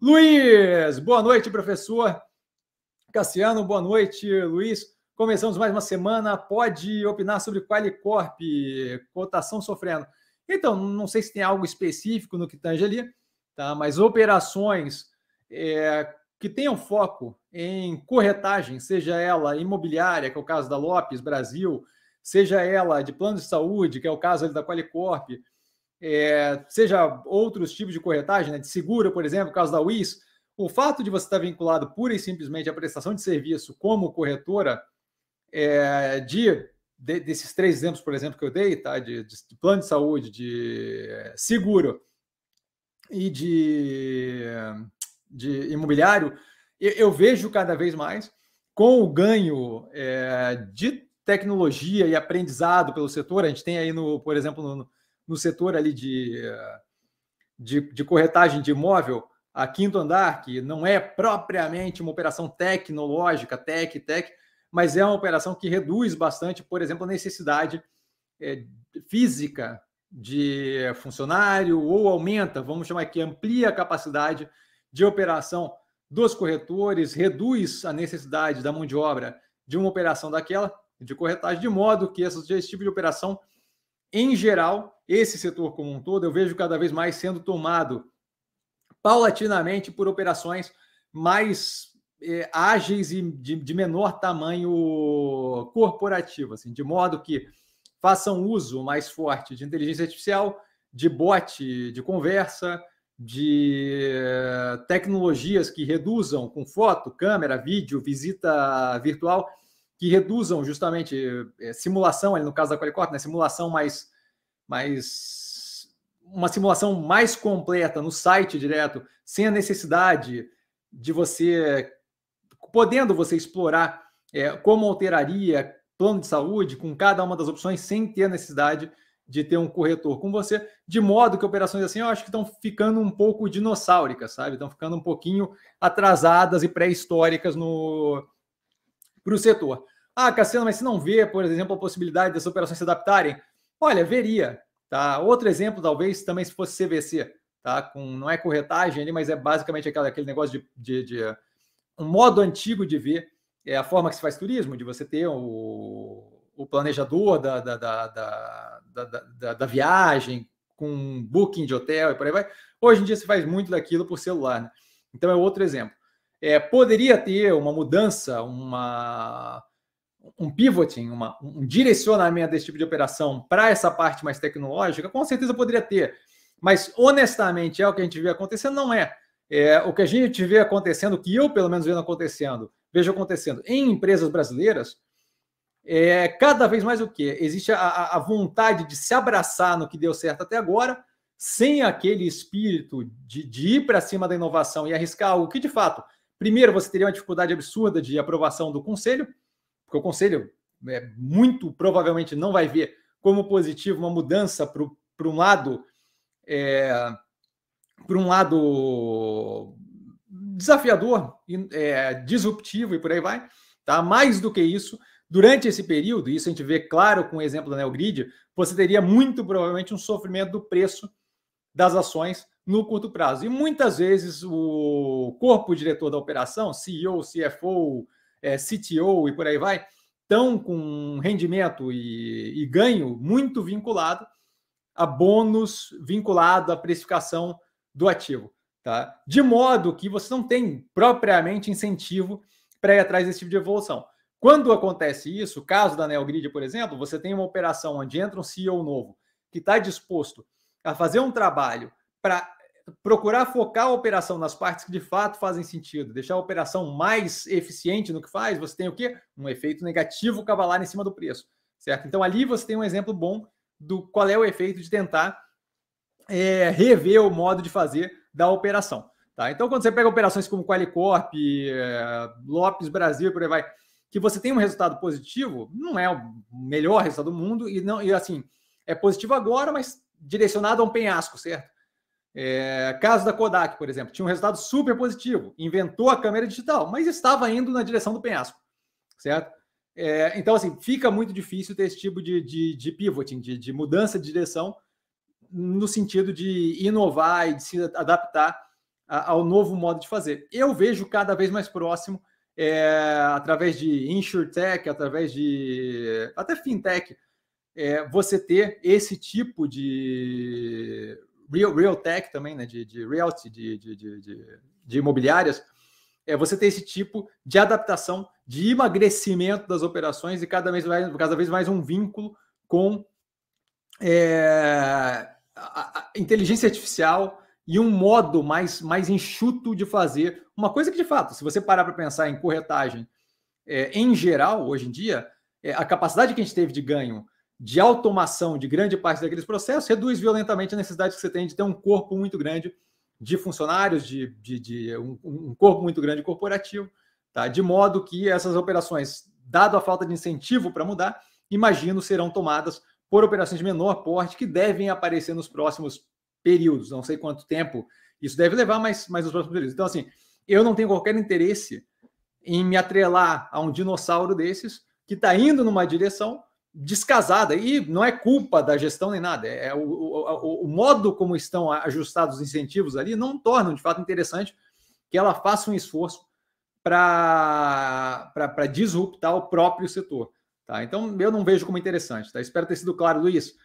Luiz, boa noite, professor. Cassiano, boa noite, Luiz. Começamos mais uma semana. Pode opinar sobre Qualicorp, cotação sofrendo. Então, não sei se tem algo específico no que tange ali, tá? mas operações é, que tenham foco em corretagem, seja ela imobiliária, que é o caso da Lopes Brasil, seja ela de plano de saúde, que é o caso da Qualicorp, é, seja outros tipos de corretagem, né, de seguro, por exemplo, caso da WIS, o fato de você estar vinculado pura e simplesmente à prestação de serviço como corretora é, de, de, desses três exemplos, por exemplo, que eu dei, tá? De, de, de plano de saúde, de seguro e de, de imobiliário, eu, eu, vejo cada vez mais com o ganho é, de tecnologia e aprendizado pelo setor. A gente tem aí, no, por exemplo, no, no setor ali de, eh, de, de corretagem de imóvel, a Quinto Andar, que não é propriamente uma operação tecnológica, tech, tech, mas é uma operação que reduz bastante, por exemplo, a necessidade é, física de funcionário ou aumenta, vamos chamar aqui, amplia a capacidade de operação dos corretores, reduz a necessidade da mão de obra de uma operação daquela, de corretagem, de modo que esse tipo de operação em geral, esse setor como um todo, eu vejo cada vez mais sendo tomado paulatinamente por operações mais é, ágeis e de, de, menor tamanho corporativo, assim, de modo que façam uso mais forte de inteligência artificial, de bot de conversa, de eh, tecnologias que reduzam com foto, câmera, vídeo, visita virtual que reduzam justamente é, simulação, ali no caso da Qualicota, né, simulação mais, mais. uma simulação mais completa no site direto, sem a necessidade de você. podendo você explorar é, como alteraria plano de saúde com cada uma das opções, sem ter a necessidade de ter um corretor com você, de modo que operações assim eu acho que estão ficando um pouco dinossáuricas, sabe? Estão ficando um pouquinho atrasadas e pré-históricas no para o setor. Ah, Cassiano, mas se não vê, por exemplo, a possibilidade das operações se adaptarem? Olha, veria. Tá? Outro exemplo, talvez, também se fosse CVC, tá? Com, não é corretagem ali, mas é basicamente aquela, aquele negócio de, de, de, um modo antigo de ver. É a forma que se faz turismo, de você ter o, o planejador da, da, da, da, da viagem, com um booking de hotel e por aí vai. Hoje em dia se faz muito daquilo por celular. Né? Então é outro exemplo. É, poderia ter uma mudança, uma um pivoting, uma, um direcionamento desse tipo de operação para essa parte mais tecnológica, com certeza poderia ter. Mas, honestamente, é o que a gente vê acontecendo? Não é. é o que a gente vê acontecendo, que eu, pelo menos, vendo acontecendo, vejo acontecendo em empresas brasileiras, é cada vez mais o que? Existe a, a vontade de se abraçar no que deu certo até agora, sem aquele espírito de, de ir para cima da inovação e arriscar algo que, de fato, primeiro, você teria uma dificuldade absurda de aprovação do conselho, porque o conselho é, muito provavelmente não vai ver como positivo uma mudança para um lado é, para um lado desafiador, é, disruptivo e por aí vai. Tá? Mais do que isso, durante esse período, isso a gente vê claro com o exemplo da NeoGrid, você teria muito provavelmente um sofrimento do preço das ações no curto prazo. E muitas vezes o corpo diretor da operação, CEO, CFO, é, CTO e por aí vai, estão com rendimento e, e ganho muito vinculado a bônus vinculado à precificação do ativo. Tá? De modo que você não tem propriamente incentivo para ir atrás desse tipo de evolução. Quando acontece isso, caso da Neogrid, por exemplo, você tem uma operação onde entra um CEO novo que está disposto a fazer um trabalho para procurar focar a operação nas partes que de fato fazem sentido, deixar a operação mais eficiente no que faz, você tem o quê? Um efeito negativo cavalar em cima do preço, certo? Então ali você tem um exemplo bom do qual é o efeito de tentar é, rever o modo de fazer da operação. Tá? Então quando você pega operações como Qualicorp, é, Lopes Brasil, por aí vai, que você tem um resultado positivo, não é o melhor resultado do mundo e não e assim é positivo agora, mas direcionado a um penhasco, certo? É, caso da Kodak, por exemplo, tinha um resultado super positivo, inventou a câmera digital, mas estava indo na direção do penhasco, certo? É, então, assim, fica muito difícil ter esse tipo de, de, de pivoting, de, de mudança de direção, no sentido de inovar e de se adaptar a, ao novo modo de fazer. Eu vejo cada vez mais próximo, é, através de insurtech, através de até fintech, é, você ter esse tipo de real, real tech também, né, de, de realty, de, de, de, de, imobiliárias, é você ter esse tipo de adaptação, de emagrecimento das operações e cada vez mais, cada vez mais um vínculo com é, a, a inteligência artificial e um modo mais, mais enxuto de fazer. Uma coisa que, de fato, se você parar para pensar em corretagem, é, em geral, hoje em dia, é, a capacidade que a gente teve de ganho de automação de grande parte daqueles processos, reduz violentamente a necessidade que você tem de ter um corpo muito grande de funcionários, de, de, de um, um, corpo muito grande corporativo, tá? de modo que essas operações, dado a falta de incentivo para mudar, imagino serão tomadas por operações de menor porte que devem aparecer nos próximos períodos. Não sei quanto tempo isso deve levar, mas, mas nos próximos períodos. Então, assim, eu não tenho qualquer interesse em me atrelar a um dinossauro desses que está indo numa direção descasada. E não é culpa da gestão nem nada. É, é o, o, o, modo como estão ajustados os incentivos ali não torna, de fato, interessante que ela faça um esforço para disruptar o próprio setor. Tá? Então, eu não vejo como interessante. Tá? Espero ter sido claro, Luiz.